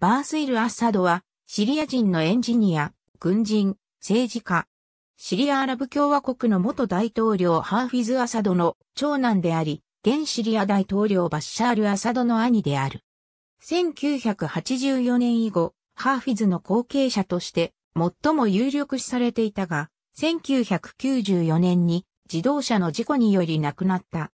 バースイル・アッサドは、シリア人のエンジニア、軍人、政治家。シリアアラブ共和国の元大統領ハーフィズ・アサドの長男であり、現シリア大統領バッシャール・アサドの兄である。1984年以後、ハーフィズの後継者として最も有力視されていたが、1994年に自動車の事故により亡くなった。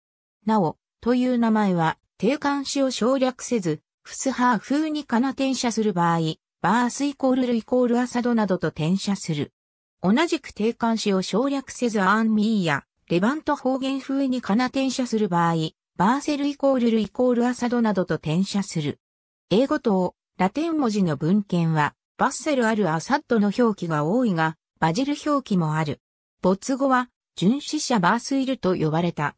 なお、という名前は定冠詞を省略せず、フスハー風にかな転写する場合、バースイコールルイコールアサドなどと転写する。同じく定冠詞を省略せずアンミーやレバント方言風にかな転写する場合、バーセルイコールルイコールアサドなどと転写する。英語とラテン文字の文献は、バッセルあるアサッドの表記が多いが、バジル表記もある。没後語は、巡視者バースイルと呼ばれた。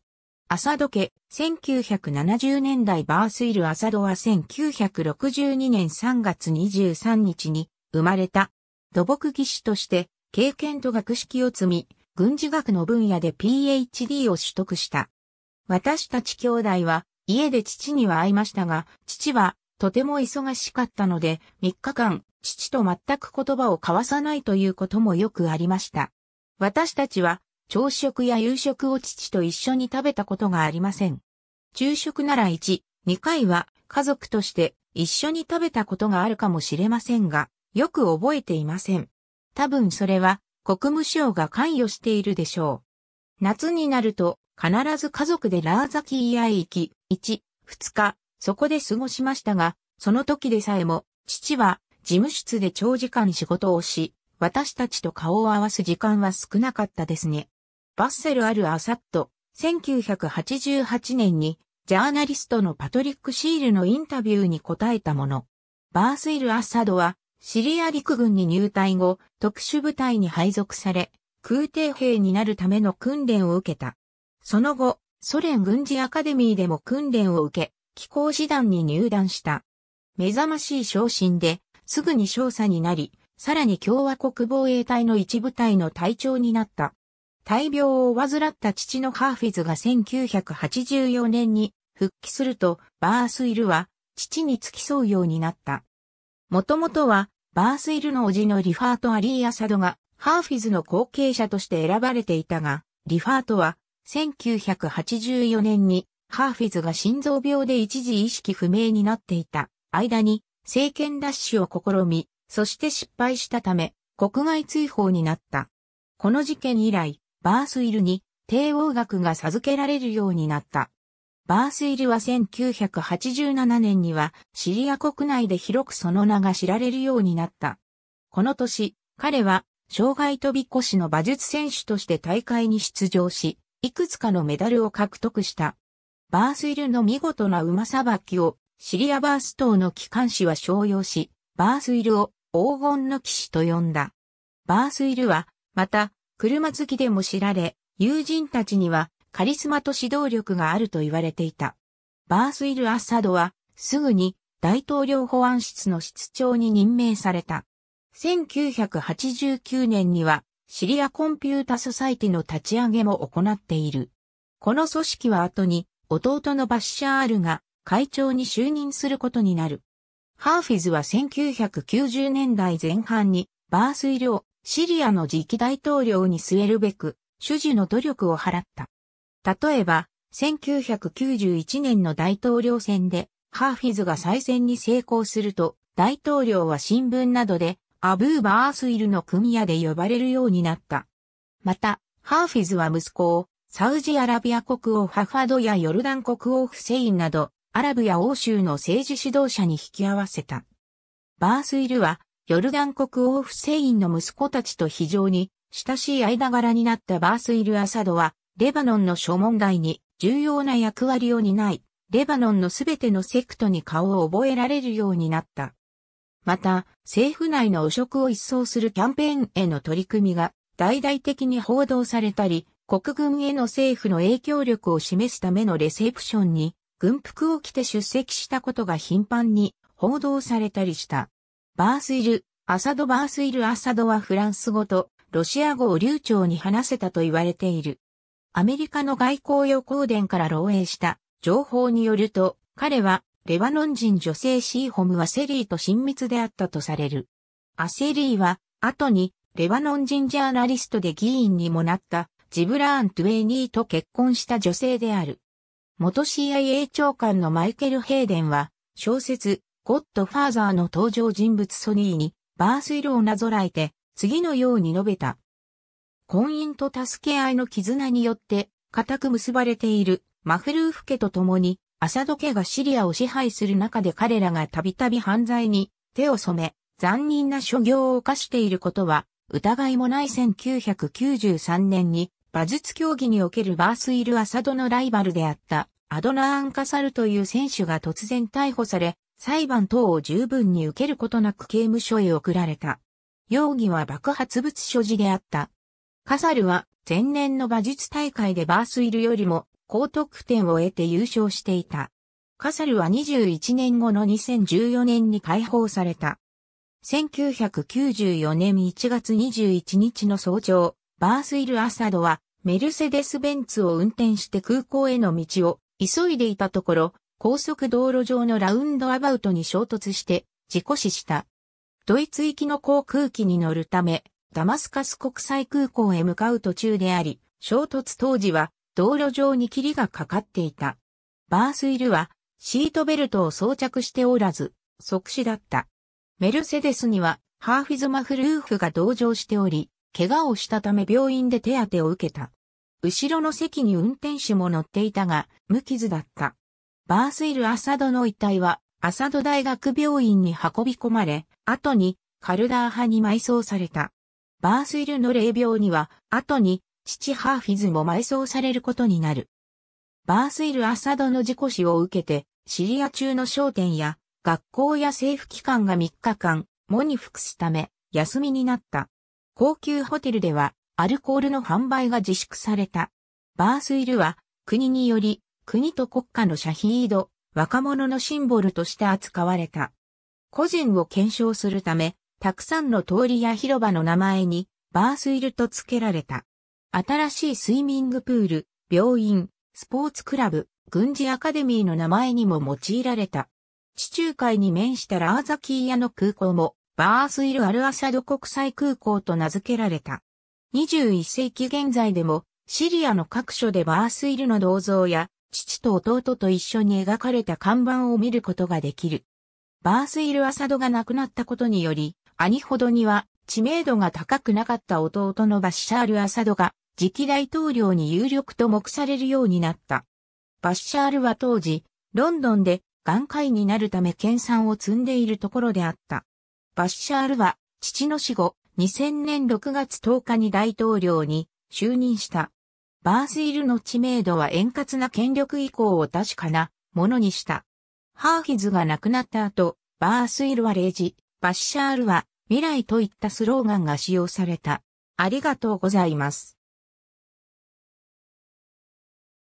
サド家、1970年代バースイルアサドは1962年3月23日に生まれた。土木技師として経験と学識を積み、軍事学の分野で PhD を取得した。私たち兄弟は家で父には会いましたが、父はとても忙しかったので3日間父と全く言葉を交わさないということもよくありました。私たちは朝食や夕食を父と一緒に食べたことがありません。昼食なら1、2回は家族として一緒に食べたことがあるかもしれませんが、よく覚えていません。多分それは国務省が関与しているでしょう。夏になると必ず家族でラーザキー屋へ行き、1、2日、そこで過ごしましたが、その時でさえも、父は事務室で長時間仕事をし、私たちと顔を合わす時間は少なかったですね。バッセル・アル・アサッド、1988年に、ジャーナリストのパトリック・シールのインタビューに答えたもの。バースイル・アサドは、シリア陸軍に入隊後、特殊部隊に配属され、空挺兵になるための訓練を受けた。その後、ソ連軍事アカデミーでも訓練を受け、機構師団に入団した。目覚ましい昇進で、すぐに少佐になり、さらに共和国防衛隊の一部隊の隊長になった。大病を患った父のハーフィズが1984年に復帰すると、バースイルは父に付き添うようになった。もともとは、バースイルの叔父のリファート・アリー・アサドが、ハーフィズの後継者として選ばれていたが、リファートは、1984年に、ハーフィズが心臓病で一時意識不明になっていた間に、政権奪取を試み、そして失敗したため、国外追放になった。この事件以来、バースイルに帝王学が授けられるようになった。バースイルは1987年にはシリア国内で広くその名が知られるようになった。この年、彼は障害飛び越しの馬術選手として大会に出場し、いくつかのメダルを獲得した。バースイルの見事な馬さばきをシリアバース島の機関士は商用し、バースイルを黄金の騎士と呼んだ。バースイルは、また、車好きでも知られ、友人たちにはカリスマと指導力があると言われていた。バースイル・アッサドはすぐに大統領保安室の室長に任命された。1989年にはシリアコンピュータソサイティの立ち上げも行っている。この組織は後に弟のバッシャールが会長に就任することになる。ハーフィズは1990年代前半にバースイルをシリアの次期大統領に据えるべく、主事の努力を払った。例えば、1991年の大統領選で、ハーフィズが再選に成功すると、大統領は新聞などで、アブーバースイルの組屋で呼ばれるようになった。また、ハーフィズは息子を、サウジアラビア国王ハファドやヨルダン国王フセインなど、アラブや欧州の政治指導者に引き合わせた。バースイルはヨルダン国王フセインの息子たちと非常に親しい間柄になったバースイル・アサドは、レバノンの諸問題に重要な役割を担い、レバノンのすべてのセクトに顔を覚えられるようになった。また、政府内の汚職を一掃するキャンペーンへの取り組みが大々的に報道されたり、国軍への政府の影響力を示すためのレセプションに軍服を着て出席したことが頻繁に報道されたりした。バースイル、アサド・バースイル・アサドはフランス語とロシア語を流暢に話せたと言われている。アメリカの外交予行伝から漏洩した情報によると、彼はレバノン人女性シーホムはセリーと親密であったとされる。アセリーは後にレバノン人ジャーナリストで議員にもなったジブラーン・トゥエニーと結婚した女性である。元 CIA 長官のマイケル・ヘイデンは小説ゴッドファーザーの登場人物ソニーに、バースイルをなぞらえて、次のように述べた。婚姻と助け合いの絆によって、固く結ばれているマフルーフ家と共に、アサド家がシリアを支配する中で彼らがたびたび犯罪に手を染め、残忍な諸行を犯していることは、疑いもない1993年に、馬術競技におけるバースイル・アサドのライバルであった、アドナーン・カサルという選手が突然逮捕され、裁判等を十分に受けることなく刑務所へ送られた。容疑は爆発物所持であった。カサルは前年の馬術大会でバースイルよりも高得点を得て優勝していた。カサルは21年後の2014年に解放された。1994年1月21日の早朝、バースイル・アサドはメルセデス・ベンツを運転して空港への道を急いでいたところ、高速道路上のラウンドアバウトに衝突して事故死した。ドイツ行きの航空機に乗るため、ダマスカス国際空港へ向かう途中であり、衝突当時は道路上に霧がかかっていた。バースイルはシートベルトを装着しておらず、即死だった。メルセデスにはハーフィズマフルーフが同乗しており、怪我をしたため病院で手当てを受けた。後ろの席に運転手も乗っていたが、無傷だった。バースイル・アサドの遺体は、アサド大学病院に運び込まれ、後にカルダー派に埋葬された。バースイルの霊廟には、後に父ハーフィズも埋葬されることになる。バースイル・アサドの事故死を受けて、シリア中の商店や学校や政府機関が3日間、喪に服すため、休みになった。高級ホテルでは、アルコールの販売が自粛された。バースイルは、国により、国と国家のシャヒード、若者のシンボルとして扱われた。個人を検証するため、たくさんの通りや広場の名前にバースイルと付けられた。新しいスイミングプール、病院、スポーツクラブ、軍事アカデミーの名前にも用いられた。地中海に面したラーザキーヤの空港も、バースイル・アルアサド国際空港と名付けられた。21世紀現在でも、シリアの各所でバースイルの銅像や父と弟と一緒に描かれた看板を見ることができる。バースイル・アサドが亡くなったことにより、兄ほどには知名度が高くなかった弟のバッシャール・アサドが次期大統領に有力と目されるようになった。バッシャールは当時、ロンドンで眼科医になるため研鑽を積んでいるところであった。バッシャールは父の死後、2000年6月10日に大統領に就任した。バースイルの知名度は円滑な権力移行を確かなものにした。ハーフィズが亡くなった後、バースイルは0時、バッシャールは未来といったスローガンが使用された。ありがとうございます。